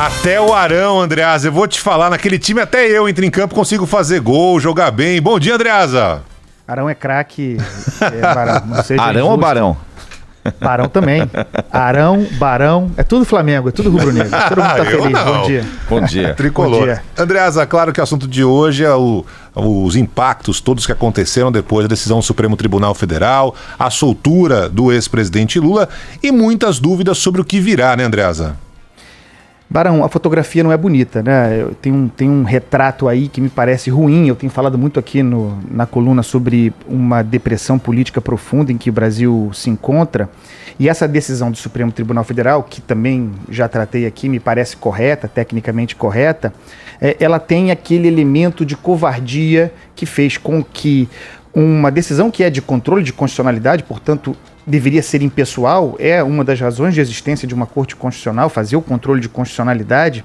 Até o Arão, Andreasa. Eu vou te falar, naquele time até eu entro em campo, consigo fazer gol, jogar bem. Bom dia, Andreasa. Arão é craque. É Arão injusto. ou Barão? Barão também. Arão, Barão, é tudo Flamengo, é tudo rubro-negro. Todo mundo tá ah, feliz. Bom dia. Bom dia. Tricolor. Andreasa, claro que o assunto de hoje é o, os impactos todos que aconteceram depois da decisão do Supremo Tribunal Federal, a soltura do ex-presidente Lula e muitas dúvidas sobre o que virá, né, Andreasa? Barão, a fotografia não é bonita, né? Eu tenho um, tem um retrato aí que me parece ruim. Eu tenho falado muito aqui no, na coluna sobre uma depressão política profunda em que o Brasil se encontra. E essa decisão do Supremo Tribunal Federal, que também já tratei aqui, me parece correta, tecnicamente correta, é, ela tem aquele elemento de covardia que fez com que uma decisão que é de controle de constitucionalidade, portanto, deveria ser impessoal, é uma das razões de existência de uma Corte Constitucional, fazer o controle de constitucionalidade,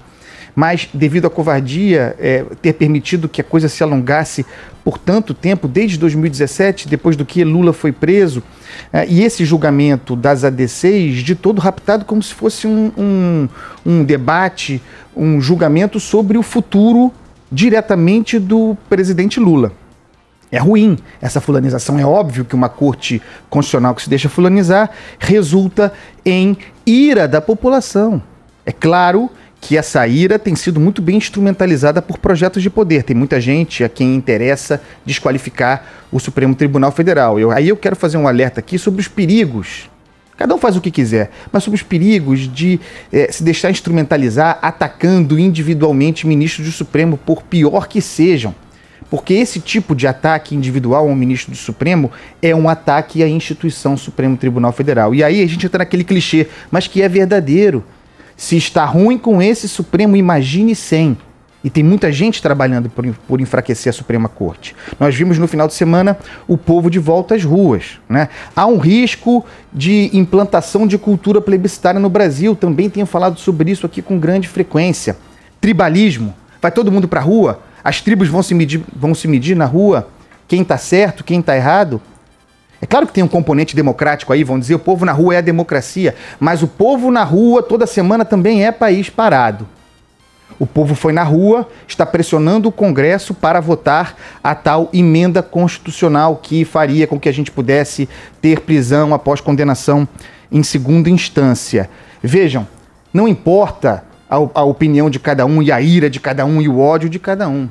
mas devido à covardia é, ter permitido que a coisa se alongasse por tanto tempo, desde 2017, depois do que Lula foi preso, é, e esse julgamento das ADCs de todo raptado como se fosse um, um, um debate, um julgamento sobre o futuro diretamente do presidente Lula é ruim essa fulanização. É óbvio que uma corte constitucional que se deixa fulanizar resulta em ira da população. É claro que essa ira tem sido muito bem instrumentalizada por projetos de poder. Tem muita gente a quem interessa desqualificar o Supremo Tribunal Federal. Eu, aí eu quero fazer um alerta aqui sobre os perigos. Cada um faz o que quiser, mas sobre os perigos de é, se deixar instrumentalizar atacando individualmente ministros do Supremo, por pior que sejam. Porque esse tipo de ataque individual ao ministro do Supremo é um ataque à instituição Supremo Tribunal Federal. E aí a gente entra naquele clichê, mas que é verdadeiro. Se está ruim com esse Supremo, imagine sem. E tem muita gente trabalhando por, por, enfraquecer a Suprema Corte. Nós vimos no final de semana o povo de volta às ruas. Né? Há um risco de implantação de cultura plebiscitária no Brasil. Também tenho falado sobre isso aqui com grande frequência. Tribalismo. Vai todo mundo para a rua? As tribos vão se medir, vão se medir na rua quem está certo, quem está errado. É claro que tem um componente democrático aí, vão dizer o povo na rua é a democracia, mas o povo na rua toda semana também é país parado. O povo foi na rua, está pressionando o Congresso para votar a tal emenda constitucional que faria com que a gente pudesse ter prisão após condenação em segunda instância. Vejam, não importa a, a opinião de cada um e a ira de cada um e o ódio de cada um.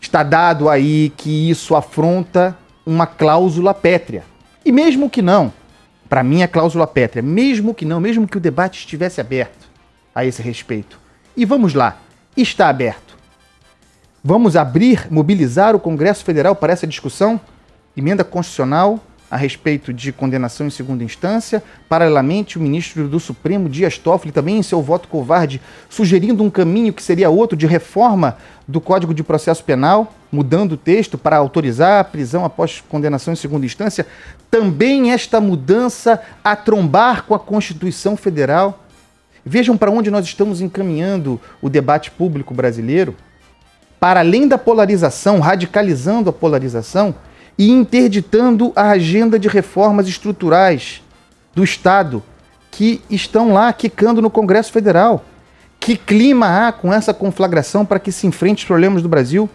Está dado aí que isso afronta uma cláusula pétrea. E mesmo que não, para mim é cláusula pétrea, mesmo que não, mesmo que o debate estivesse aberto a esse respeito. E vamos lá, está aberto. Vamos abrir, mobilizar o Congresso Federal para essa discussão? Emenda constitucional a respeito de condenação em segunda instância. Paralelamente, o ministro do Supremo, Dias Toffoli, também em seu voto covarde, sugerindo um caminho que seria outro de reforma do Código de Processo Penal, mudando o texto para autorizar a prisão após condenação em segunda instância. Também esta mudança a trombar com a Constituição Federal. Vejam para onde nós estamos encaminhando o debate público brasileiro. Para além da polarização, radicalizando a polarização, e interditando a agenda de reformas estruturais do Estado que estão lá quicando no Congresso Federal. Que clima há com essa conflagração para que se enfrente os problemas do Brasil?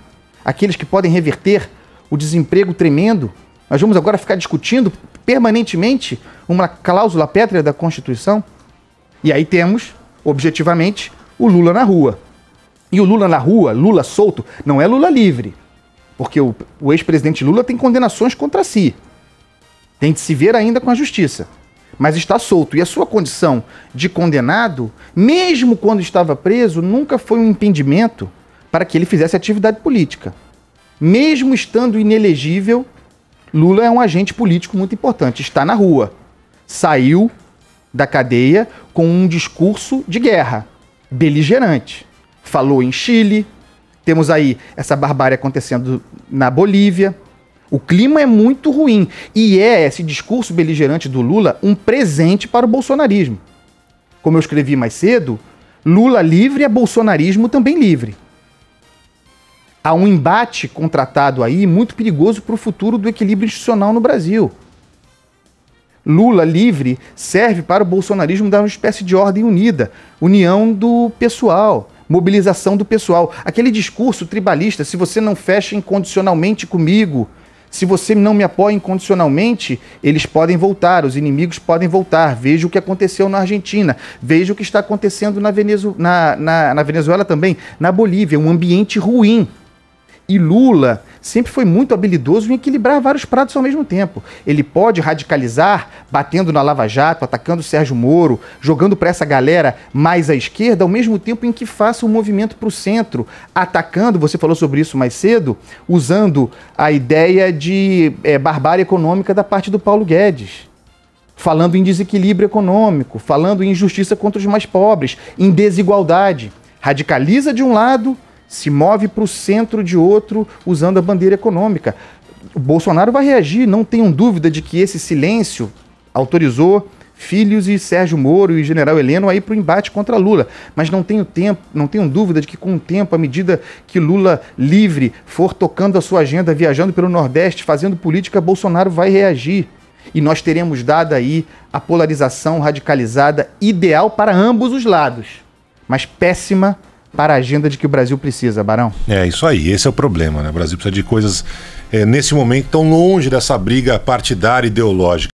Aqueles que podem reverter o desemprego tremendo? Nós vamos agora ficar discutindo permanentemente uma cláusula pétrea da Constituição? E aí temos, objetivamente, o Lula na rua. E o Lula na rua, Lula solto, não é Lula livre. Porque o, o ex-presidente Lula tem condenações contra si. Tem de se ver ainda com a justiça. Mas está solto. E a sua condição de condenado, mesmo quando estava preso, nunca foi um impedimento para que ele fizesse atividade política. Mesmo estando inelegível, Lula é um agente político muito importante. Está na rua. Saiu da cadeia com um discurso de guerra, beligerante. Falou em Chile, temos aí essa barbárie acontecendo na Bolívia. O clima é muito ruim. E é esse discurso beligerante do Lula um presente para o bolsonarismo. Como eu escrevi mais cedo, Lula livre é bolsonarismo também livre. Há um embate contratado aí muito perigoso para o futuro do equilíbrio institucional no Brasil. Lula livre serve para o bolsonarismo dar uma espécie de ordem unida, união do pessoal, mobilização do pessoal. Aquele discurso tribalista, se você não fecha incondicionalmente comigo, se você não me apoia incondicionalmente, eles podem voltar, os inimigos podem voltar. Veja o que aconteceu na Argentina, veja o que está acontecendo na, Venezu na, na, na Venezuela também, na Bolívia, um ambiente ruim. E Lula sempre foi muito habilidoso em equilibrar vários pratos ao mesmo tempo. Ele pode radicalizar, batendo na Lava Jato, atacando Sérgio Moro, jogando para essa galera mais à esquerda, ao mesmo tempo em que faça um movimento para o centro, atacando, você falou sobre isso mais cedo, usando a ideia de é, barbárie econômica da parte do Paulo Guedes falando em desequilíbrio econômico, falando em injustiça contra os mais pobres, em desigualdade. Radicaliza de um lado, se move para o centro de outro usando a bandeira econômica. O Bolsonaro vai reagir, não tenho dúvida de que esse silêncio autorizou filhos e Sérgio Moro e General Heleno aí para o embate contra Lula. Mas não tenho tempo, não tenho dúvida de que com o tempo, à medida que Lula livre for tocando a sua agenda, viajando pelo Nordeste, fazendo política, Bolsonaro vai reagir. E nós teremos dado aí a polarização radicalizada ideal para ambos os lados, mas péssima para a agenda de que o Brasil precisa, Barão. É isso aí, esse é o problema, né? O Brasil precisa de coisas, é, nesse momento, tão longe dessa briga partidária e ideológica.